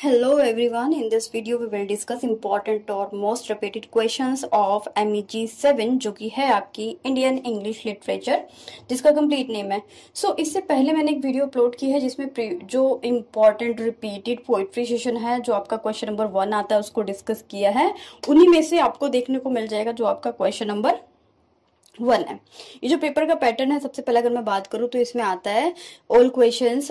hello everyone in this video we will discuss important और questions of M E G seven जो कि है आपकी इंडियन इंग्लिश लिटरेचर जिसका कंप्लीट नेम है सो so, इससे पहले मैंने एक वीडियो अपलोड की है जिसमें जो इम्पॉर्टेंट रिपीटेड पोइट्री सेशन है जो आपका क्वेश्चन नंबर वन आता है उसको डिस्कस किया है उन्हीं में से आपको देखने को मिल जाएगा जो आपका क्वेश्चन नंबर वन है ये जो पेपर का पैटर्न है सबसे पहले अगर मैं बात करूँ तो इसमें आता है old question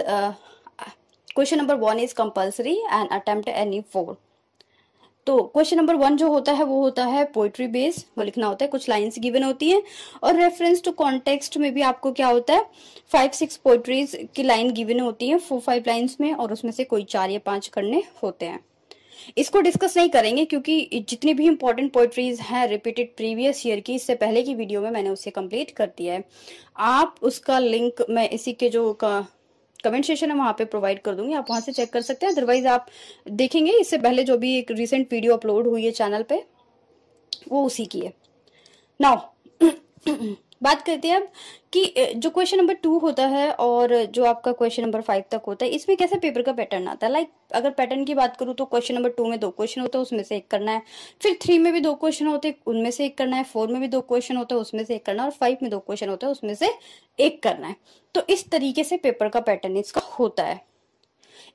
question number one is compulsory and attempt any four तो क्वेश्चन नंबर वन जो होता है वो होता है पोइट्री बेस वो लिखना होता है कुछ लाइंस गिवन होती हैं और रेफरेंस टू कॉन्टेक्स्ट में भी आपको क्या होता है फाइव सिक्स पोइट्रीज की लाइन गिवन होती है फोर फाइव लाइन्स में और उसमें से कोई चार या पांच करने होते हैं इसको डिस्कस नहीं करेंगे क्योंकि जितनी भी इंपॉर्टेंट पोइट्रीज हैं रिपीटेड प्रीवियस ईयर की इससे पहले की वीडियो में मैंने उसे कंप्लीट कर दिया है आप उसका लिंक मैं इसी के जो का कमेंट सेशन है वहाँ पे प्रोवाइड कर दूंगी आप वहाँ से चेक कर सकते हैं अदरवाइज आप देखेंगे इससे पहले जो भी एक रिसेंट वीडियो अपलोड हुई है चैनल पे वो उसी की है नाउ बात करते हैं अब कि जो क्वेश्चन नंबर टू होता है और जो आपका क्वेश्चन नंबर फाइव तक होता है इसमें कैसे पेपर का पैटर्न आता है लाइक अगर पैटर्न की बात करूँ तो क्वेश्चन नंबर टू में दो क्वेश्चन होते हैं उसमें से एक करना है फिर थ्री में भी दो क्वेश्चन होते हैं उनमें से एक करना है फोर में भी दो क्वेश्चन होते हैं उसमें से एक करना है और फाइव में दो क्वेश्चन होते हैं उसमें से एक करना है तो इस तरीके से पेपर का पैटर्न इसका होता है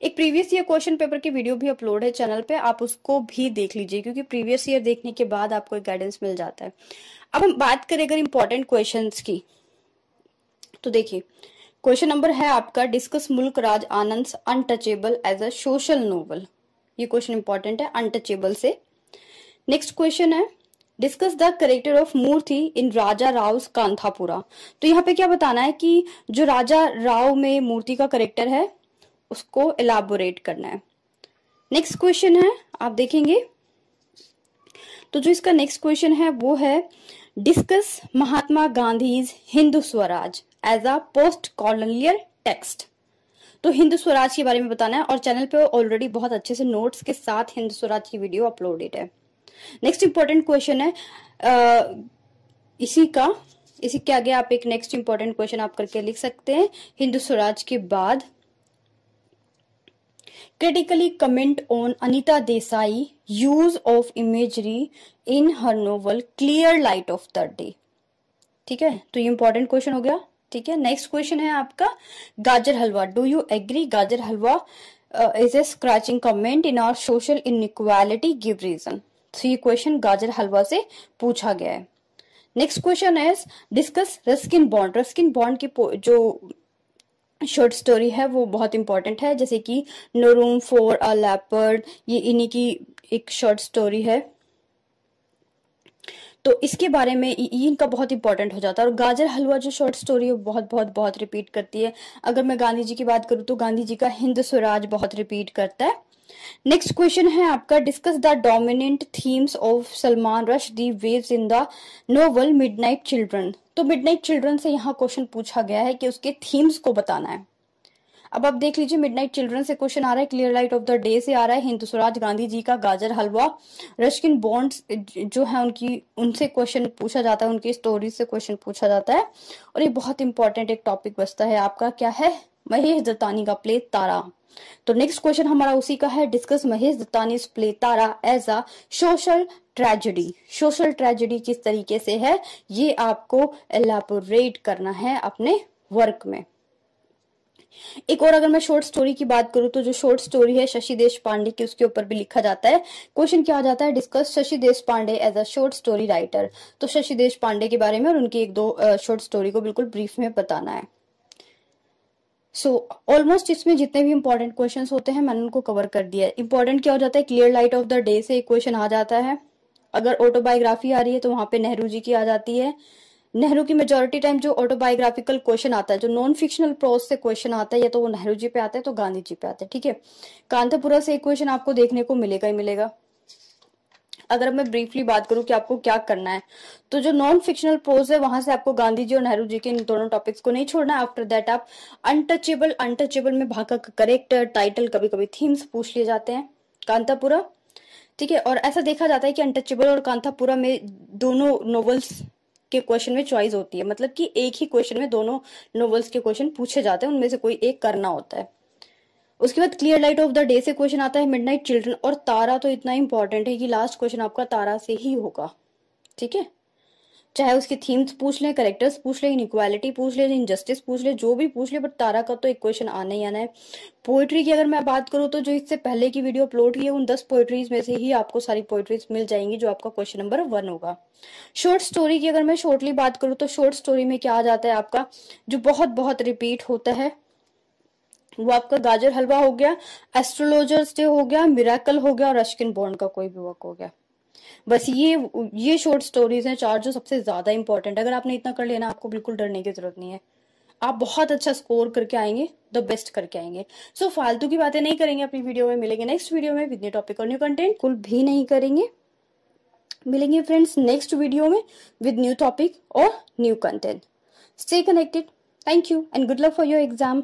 एक प्रीवियस ईयर क्वेश्चन पेपर की वीडियो भी अपलोड है चैनल पे आप उसको भी देख लीजिए क्योंकि प्रीवियस ईयर देखने के बाद आपको एक गाइडेंस मिल जाता है अब हम बात करें अगर इंपॉर्टेंट क्वेश्चन की तो देखिए क्वेश्चन नंबर है आपका discuss Mulk Raj Anand untouchable as a social novel ये क्वेश्चन इंपॉर्टेंट है अनटचेबल से नेक्स्ट क्वेश्चन है discuss the character of Murthy in Raja Rao Kanthapura तो यहाँ पे क्या बताना है कि जो राजा राव में मूर्ति का करेक्टर है उसको इलाबोरेट करना है नेक्स्ट क्वेश्चन है आप देखेंगे तो जो इसका नेक्स्ट क्वेश्चन है वो है discuss Mahatma Gandhi Hindu Swaraj as a post colonial text तो हिंदू स्वराज के बारे में बताना है और चैनल पे ऑलरेडी बहुत अच्छे से नोट्स के साथ हिंदू स्वराज की वीडियो अपलोडेड है नेक्स्ट इंपॉर्टेंट क्वेश्चन है आ, इसी का इसी के आगे आप एक नेक्स्ट इंपॉर्टेंट क्वेश्चन आप करके लिख सकते हैं हिंदू स्वराज के बाद critically comment on Anita Desai use of imagery in her novel clear light of the day ठीक है तो ये इंपॉर्टेंट क्वेश्चन हो गया ठीक है नेक्स्ट क्वेश्चन है आपका गाजर हलवा do you agree gajar halwa is a scratching comment in our social inequality give reason तो ये क्वेश्चन गाजर हलवा से पूछा गया है नेक्स्ट क्वेश्चन है discuss Ruskin Bond Ruskin Bond की जो शॉर्ट स्टोरी है वो बहुत इंपॉर्टेंट है जैसे कि no room for a leopard ये इन्हीं की एक शॉर्ट स्टोरी है तो इसके बारे में इनका बहुत इंपॉर्टेंट हो जाता है और गाजर हलवा जो शॉर्ट स्टोरी है बहुत बहुत बहुत रिपीट करती है अगर मैं गांधी जी की बात करूँ तो गांधी जी का हिंद स्वराज बहुत रिपीट करता है नेक्स्ट क्वेश्चन है आपका discuss the dominant themes of Salman Rushdie waves in the novel midnight children तो मिडनाइट चिल्ड्रन से यहाँ क्वेश्चन पूछा गया है कि उसके थीम्स को बताना है अब आप देख लीजिए मिडनाइट चिल्ड्रन से क्वेश्चन आ रहा है clear light of the day से आ रहा है हिंदू स्वराज गांधी जी का गाजर हलवा रश्किन बॉन्ड जो है उनकी उनसे क्वेश्चन पूछा जाता है उनकी स्टोरी से क्वेश्चन पूछा जाता है और ये बहुत इंपॉर्टेंट एक टॉपिक बचता है आपका क्या है महेश दत्तानी का प्ले तारा तो नेक्स्ट क्वेश्चन हमारा उसी का है discuss Mahesh Dattani play Tara as a social tragedy social tragedy किस तरीके से है ये आपको एलाबोरेट करना है अपने वर्क में एक और अगर मैं शॉर्ट स्टोरी की बात करूं तो जो शॉर्ट स्टोरी है शशि देश पांडे की उसके ऊपर भी लिखा जाता है क्वेश्चन क्या आ जाता है discuss Shashi Deshpande as a short story writer तो शशि देश पांडे के बारे में और उनकी एक दो शॉर्ट स्टोरी को बिल्कुल ब्रीफ में बताना है सो ऑलमोस्ट इसमें जितने भी इंपॉर्टेंट क्वेश्चन होते हैं मैंने उनको कवर कर दिया है इंपॉर्टेंट क्या हो जाता है clear light of the day से एक क्वेश्चन आ जाता है अगर ऑटोबायोग्राफी आ रही है तो वहां पे नेहरू जी की आ जाती है नेहरू की मेजोरिटी टाइम जो ऑटोबायोग्राफिकल क्वेश्चन आता है जो नॉन फिक्शनल प्रोज से क्वेश्चन आता है या तो वो नेहरू जी पे आता है तो गांधी जी पे आता है ठीक है कांतापुरा से एक क्वेश्चन आपको देखने को मिलेगा ही मिलेगा अगर मैं ब्रीफली बात करूं कि आपको क्या करना है तो जो नॉन फिक्शनल प्रोज है वहां से आपको गांधी जी और नेहरू जी के इन दोनों टॉपिक्स को नहीं छोड़ना आफ्टर दैट आप अनटचेबल अनटचेबल में भाग का करेक्ट टाइटल कभी कभी थीम्स पूछ लिए जाते हैं कांतापुरा ठीक है और ऐसा देखा जाता है कि अनटचेबल और कांतापुरा में दोनों नॉवेल्स के क्वेश्चन में चॉइस होती है मतलब कि एक ही क्वेश्चन में दोनों नॉवेल्स के क्वेश्चन पूछे जाते हैं उनमें से कोई एक करना होता है उसके बाद clear light of the day से क्वेश्चन आता है मिडनाइट चिल्ड्रन और तारा तो इतना इंपॉर्टेंट है कि लास्ट क्वेश्चन आपका तारा से ही होगा ठीक है चाहे उसकी थीम्स पूछ लें करेक्टर्स पूछ लें इनक्वालिटी पूछ लें इनजस्टिस पूछ लें जो भी पूछ लें बट तारा का तो एक क्वेश्चन आना ही आना है पोइट्री की अगर मैं बात करूँ तो जो इससे पहले की वीडियो अपलोड हुई है उन दस पोइट्रीज में से ही आपको सारी पोइट्रीज मिल जाएंगी जो आपका क्वेश्चन नंबर वन होगा शॉर्ट स्टोरी की अगर मैं शॉर्टली बात करूँ तो शॉर्ट स्टोरी में क्या आ जाता है आपका जो बहुत बहुत रिपीट होता है वो आपका गाजर हलवा हो गया एस्ट्रोलॉजर्स डे हो गया मिराकल हो गया और अश्किन बॉन्ड का कोई भी वर्क हो गया बस ये ये शॉर्ट स्टोरीज हैं चार जो सबसे ज्यादा इंपॉर्टेंट है अगर आपने इतना कर लेना आपको बिल्कुल डरने की जरूरत नहीं है आप बहुत अच्छा स्कोर करके आएंगे द बेस्ट करके आएंगे सो so, फालतू की बातें नहीं करेंगे अपनी वीडियो में मिलेंगे नेक्स्ट वीडियो में विद न्यू टॉपिक और न्यू कंटेंट कुल भी नहीं करेंगे मिलेंगे फ्रेंड्स नेक्स्ट वीडियो में विद न्यू टॉपिक और new content stay connected thank you and good luck for your exam